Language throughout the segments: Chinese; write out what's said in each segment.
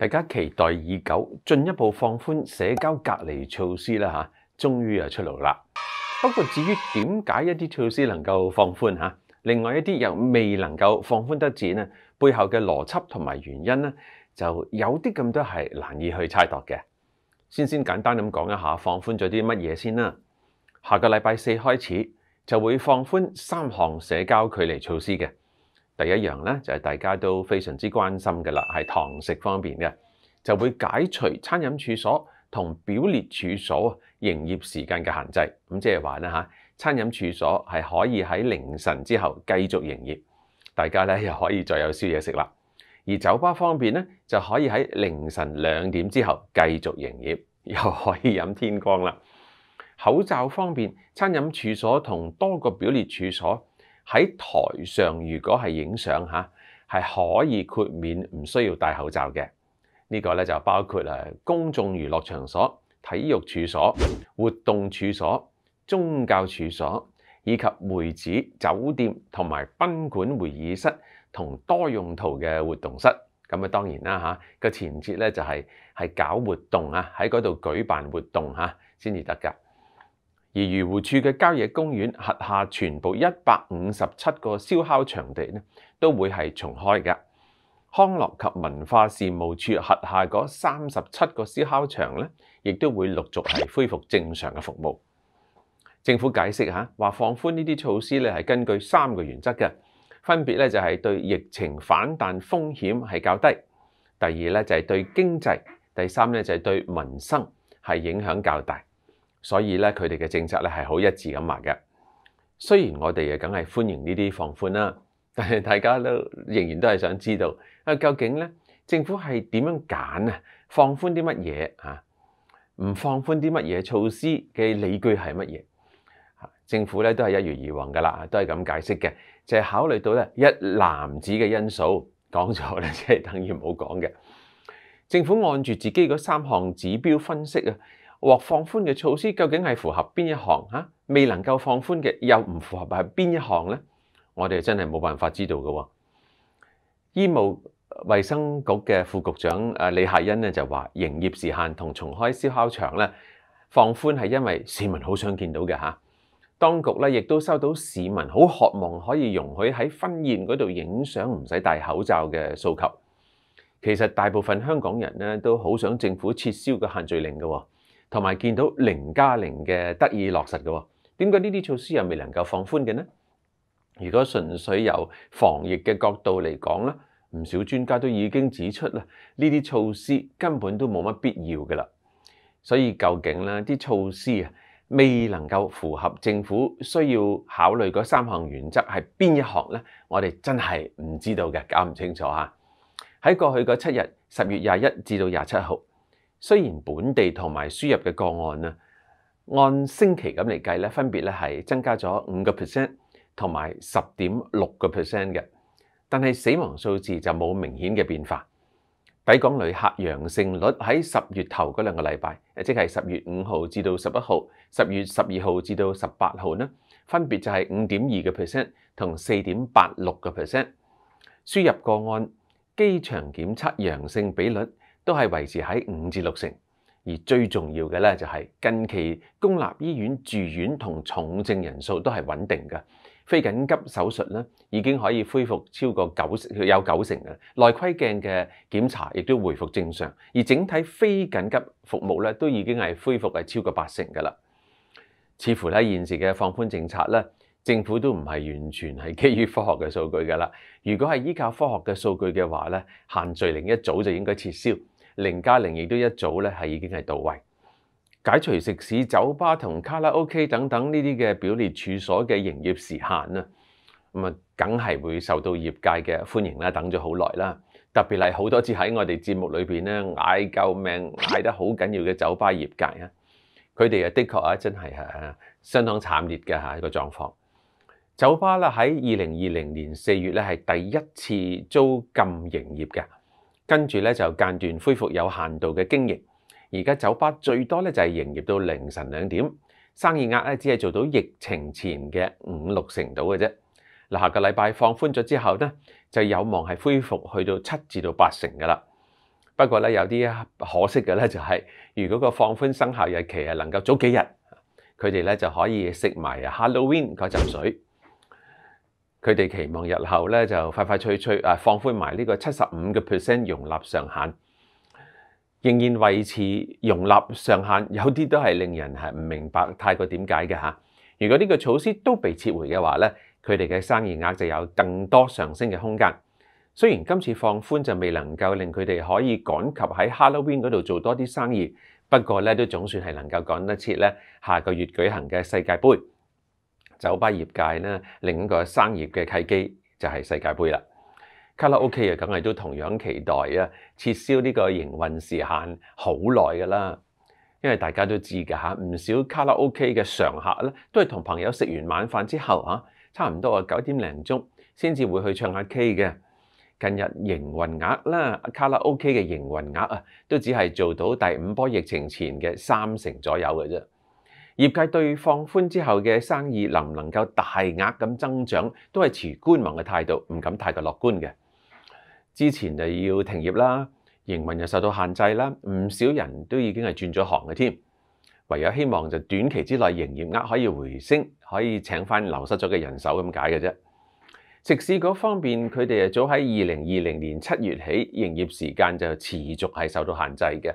大家期待已久，進一步放寬社交隔離措施啦嚇，終於又出爐啦。不過至於點解一啲措施能夠放寬嚇，另外一啲又未能夠放寬得展呢？背後嘅邏輯同埋原因呢？就有啲咁多係難以去猜度嘅。先先簡單咁講一下，放寬咗啲乜嘢先啦。下個禮拜四開始就會放寬三項社交距離措施嘅。第一樣咧就係大家都非常之關心嘅啦，係堂食方面嘅，就會解除餐飲處所同表列處所營業時間嘅限制。咁即係話咧嚇，餐飲處所係可以喺凌晨之後繼續營業，大家咧又可以再有宵夜食啦。而酒吧方面咧就可以喺凌晨兩點之後繼續營業，又可以飲天光啦。口罩方面，餐飲處所同多個表列處所。喺台上如果係影相嚇，係可以豁免唔需要戴口罩嘅。呢個咧就包括誒，公眾娛樂場所、體育處所、活動處所、宗教處所，以及會址、酒店同埋賓館會議室同多用途嘅活動室。咁啊，當然啦嚇，個前提咧就係係搞活動啊，喺嗰度舉辦活動嚇先至得㗎。而漁湖處嘅郊野公園核下全部一百五十七個燒烤場地都會係重開嘅。康樂及文化事務處核下嗰三十七個燒烤場咧，亦都會陸續係恢復正常嘅服務。政府解釋嚇，話放寬呢啲措施咧，係根據三個原則嘅，分別咧就係對疫情反彈風險係較低，第二咧就係對經濟，第三咧就係對民生係影響較大。所以咧，佢哋嘅政策咧係好一致咁話嘅。雖然我哋啊梗係歡迎呢啲放寬啦，但係大家都仍然都係想知道啊，究竟咧政府係點樣揀啊？放寬啲乜嘢啊？唔放寬啲乜嘢措施嘅理據係乜嘢？政府咧都係一如以往噶啦，都係咁解釋嘅，就係考慮到咧一男子嘅因素。講咗咧 即係等於冇講嘅。政府按住自己嗰三項指標分析啊。或放寬嘅措施究竟係符合邊一行吓？未能夠放寬嘅又唔符合係邊一行咧？我哋真係冇辦法知道嘅。醫務衛生局嘅副局長诶李夏欣咧就話：，營業時限同重開燒烤場咧放寬係因為市民好想見到嘅吓。當局咧亦都收到市民好渴望可以容許喺婚宴嗰度影相唔使戴口罩嘅訴求。其實大部分香港人咧都好想政府撤銷嘅限聚令嘅。同埋見到零加零嘅得以落實嘅，點解呢啲措施又未能夠放寬嘅呢？如果純粹由防疫嘅角度嚟講呢唔少專家都已經指出啦，呢啲措施根本都冇乜必要嘅啦。所以究竟咧啲措施啊未能夠符合政府需要考慮嗰三項原則係邊一項呢？我哋真係唔知道嘅，搞唔清楚嚇。喺過去嗰七日，十月廿一至到廿七號。雖然本地同埋輸入嘅個案啊，按星期咁嚟計咧，分別咧係增加咗五個 percent 同埋十點六個 percent 嘅，但係死亡數字就冇明顯嘅變化。抵港旅客陽性率喺十月頭嗰兩個禮拜，即係十月五號至到十一號、十月十二號至到十八號呢，分別就係五點二個 percent 同四點八六個 percent。輸入個案機場檢測陽性比率。都係維持喺五至六成，而最重要嘅咧就係近期公立醫院住院同重症人數都係穩定嘅，非緊急手術咧已經可以恢復超過九成，有九成嘅內窺鏡嘅檢查亦都回復正常，而整體非緊急服務咧都已經係恢復係超過八成嘅啦，似乎咧現時嘅放寬政策咧。政府都唔係完全係基於科學嘅數據㗎啦。如果係依靠科學嘅數據嘅話咧，限聚令一早就應該撤銷，零加零亦都一早咧係已經係到位，解除食肆、酒吧同卡拉 OK 等等呢啲嘅表列處所嘅營業時限啊。咁啊，梗係會受到業界嘅歡迎啦。等咗好耐啦，特別係好多次喺我哋節目裏面咧，嗌救命嗌得好緊要嘅酒吧業界啊，佢哋啊，的確啊，真係相當慘烈嘅嚇一個狀況。酒吧咧喺二零二零年四月咧係第一次租禁營業嘅，跟住咧就間斷恢復有限度嘅經營。而家酒吧最多咧就係營業到凌晨兩點，生意額咧只係做到疫情前嘅五六成度嘅啫。嗱，下個禮拜放寬咗之後咧，就有望係恢復去到七至到八成噶啦。不過咧有啲可惜嘅咧就係，如果個放寬生效日期係能夠早幾日，佢哋咧就可以食埋 Halloween 嗰陣水。佢哋期望日後咧就快快脆脆啊放寬埋呢個七十五個 percent 容納上限，仍然維持容納上限，有啲都係令人係唔明白太過點解嘅嚇。如果呢個措施都被撤回嘅話咧，佢哋嘅生意額就有更多上升嘅空間。雖然今次放寬就未能夠令佢哋可以趕及喺 Halloween 嗰度做多啲生意，不過咧都總算係能夠趕得切咧下個月舉行嘅世界盃。酒吧業界咧另一個生業嘅契機就係世界盃啦。卡拉 OK 啊，梗係都同樣期待啊，撤銷呢個營運時限好耐噶啦。因為大家都知㗎嚇，唔少卡拉 OK 嘅常客咧，都係同朋友食完晚飯之後啊，差唔多啊九點零鐘先至會去唱下 K 嘅。近日營運額啦，卡拉 OK 嘅營運額啊，都只係做到第五波疫情前嘅三成左右嘅啫。業界對放寬之後嘅生意能唔能夠大額咁增長，都係持觀望嘅態度，唔敢太過樂觀嘅。之前就要停業啦，營運又受到限制啦，唔少人都已經係轉咗行嘅添。唯有希望就短期之內營業額可以回升，可以請翻流失咗嘅人手咁解嘅啫。食肆嗰方面，佢哋早喺二零二零年七月起，營業時間就持續係受到限制嘅。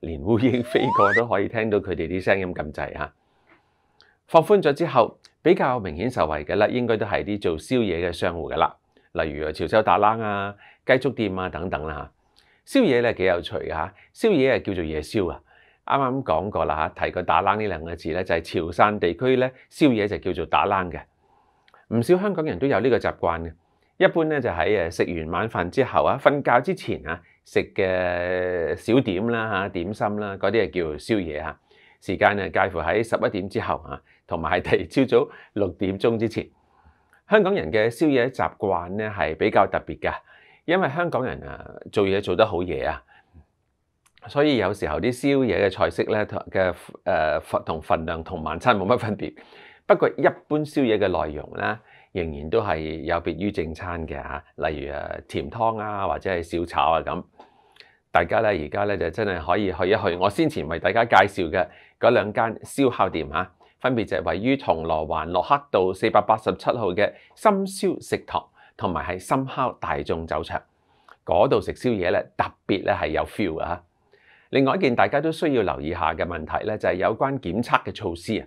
連烏蠅飛過都可以聽到佢哋啲聲音咁滯嚇，放寬咗之後比較明顯受惠嘅咧，應該都係啲做宵夜嘅商户嘅啦，例如潮州打冷啊雞粥店啊等等啦嚇。宵夜咧幾有趣嘅嚇，宵夜係叫做夜宵啊。啱啱講過啦提個打冷呢兩個字咧，就係潮汕地區咧宵夜就叫做打冷嘅，唔少香港人都有呢個習慣嘅。一般咧就喺誒食完晚飯之後啊，瞓覺之前啊，食嘅小點啦、嚇點心啦，嗰啲誒叫宵夜嚇。時間咧介乎喺十一點之後啊，同埋 第二朝早六點鐘之前。香港人嘅宵夜習慣咧係比較特別嘅，因為香港人啊做嘢做得好夜啊，所以有時候啲宵夜嘅菜式咧嘅誒同份量同晚餐冇乜分別。不過一般宵夜嘅內容咧。仍然都係有別於正餐嘅嚇，例如誒甜湯啊，或者係小炒啊咁。大家咧而家咧就真係可以去一去我先前為大家介紹嘅嗰兩間燒烤店嚇，分別就係位於銅鑼灣洛克道四百八十七號嘅深燒食堂，同埋喺深烤大眾酒場。嗰度食宵夜咧特別咧係有 feel 嘅另外一件大家都需要留意下嘅問題咧，就係有關檢測嘅措施啊。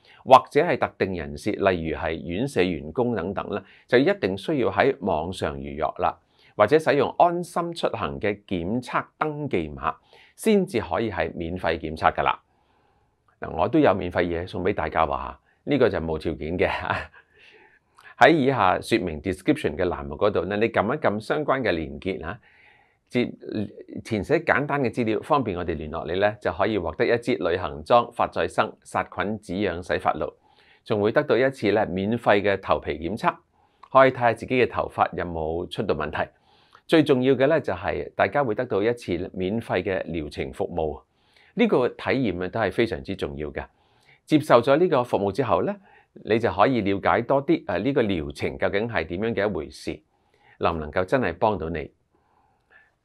或者係特定人士，例如係院舍員工等等咧，就一定需要喺網上預約啦，或者使用安心出行嘅檢測登記碼，先至可以係免費檢測噶啦。嗱，我都有免費嘢送俾大家話，呢個就冇條件嘅。喺以下說明 description 嘅欄目嗰度咧，你撳一撳相關嘅連結啊。接填寫簡單嘅資料，方便我哋聯絡你咧，就可以獲得一支旅行裝發再生殺菌止氧洗髮露，仲會得到一次咧免費嘅頭皮檢測，可以睇下自己嘅頭髮有冇出到問題。最重要嘅咧就係大家會得到一次免費嘅療程服務，呢個體驗啊都係非常之重要嘅。接受咗呢個服務之後咧，你就可以了解多啲誒呢個療程究竟係點樣嘅一回事，能唔能夠真係幫到你？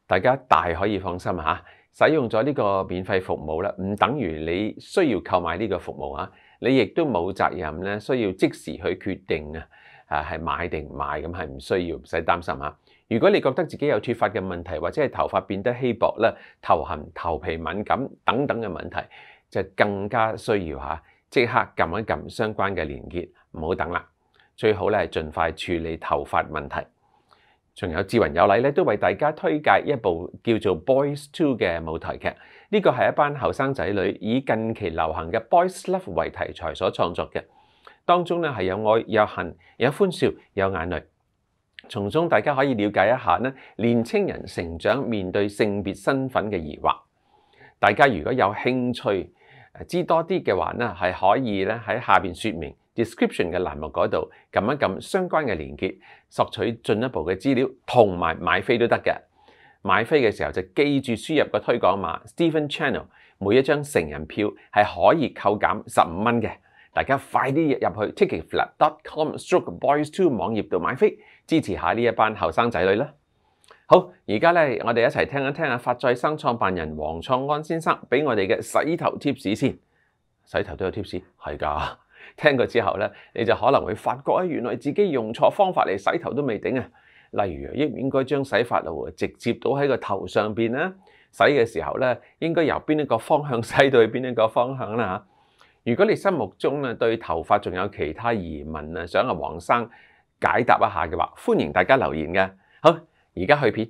大家大可以放心嚇，使用咗呢個免費服務啦，唔等於你需要購買呢個服務啊，你亦都冇責任咧，需要即時去決定啊，啊係買定唔買咁係唔需要唔使擔心嚇。如果你覺得自己有脫髮嘅問題，或者係頭髮變得稀薄啦、頭痕、頭皮敏感等等嘅問題，就更加需要嚇即刻撳一撳相關嘅連結，唔好等啦，最好咧係盡快處理頭髮問題。仲有志雲有禮咧，都為大家推介一部叫做《Boys Two》嘅舞台劇。呢個係一班後生仔女以近期流行嘅《Boys Love》為題材所創作嘅。當中咧係有愛、有恨、有歡笑、有眼淚，從中大家可以了解一下咧，年青人成長面對性別身份嘅疑惑。大家如果有興趣知多啲嘅話咧，係可以咧喺下面説明。description 嘅栏目嗰度撳一撳相關嘅連結，索取進一步嘅資料，同埋買飛都得嘅。買飛嘅時候就記住輸入個推廣碼 StephenChannel。每一張成人票係可以扣減十五蚊嘅。大家快啲入去 t i c k e t f l dot c o m s t r o k e b o y s 2网頁度買飛，支持下呢一班後生仔女啦。好，而家咧我哋一齊聽一聽阿发再生創辦人黃創安先生俾我哋嘅洗頭 tips 先。洗頭都有 tips 係㗎。聽過之後咧，你就可能會發覺啊，原來自己用錯方法嚟洗頭都未定啊。例如應唔應該將洗髮露直接倒喺個頭上邊咧？洗嘅時候咧，應該由邊一個方向 洗到去邊一個方向啦如果你心目中咧對頭髮仲有其他疑問啊，想阿黃生解答一下嘅話，歡迎大家留言嘅。好，而家去片。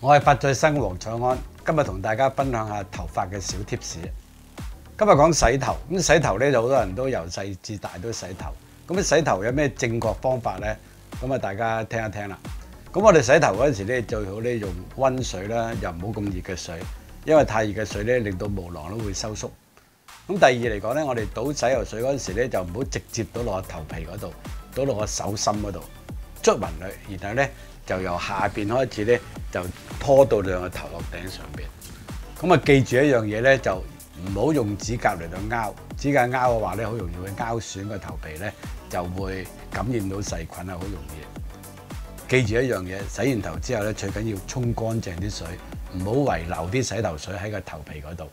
我係發再生黃彩安，今日同大家分享下頭髮嘅小貼士。今日讲洗头，咁洗头咧就好多人都由细至大都洗头。咁洗头有咩正确方法咧？咁啊，大家听一听啦。咁我哋洗头嗰阵时咧，最好咧用温水啦，又唔好咁热嘅水，因为太热嘅水咧令到毛囊都会收缩。咁第二嚟讲咧，我哋倒洗头水嗰阵时咧，就唔好直接倒落个头皮嗰度，倒落个手心嗰度，捽匀佢，然后咧就由下边开始咧就拖到两个头落顶上边。咁啊，记住一样嘢咧就。唔好用指甲嚟到拗，指甲拗嘅話咧，好容易會拗損個頭皮咧，就會感染到細菌啊，好容易。記住一樣嘢，洗完頭之後咧，最緊要沖乾淨啲水，唔好遺留啲洗頭水喺個頭皮嗰度。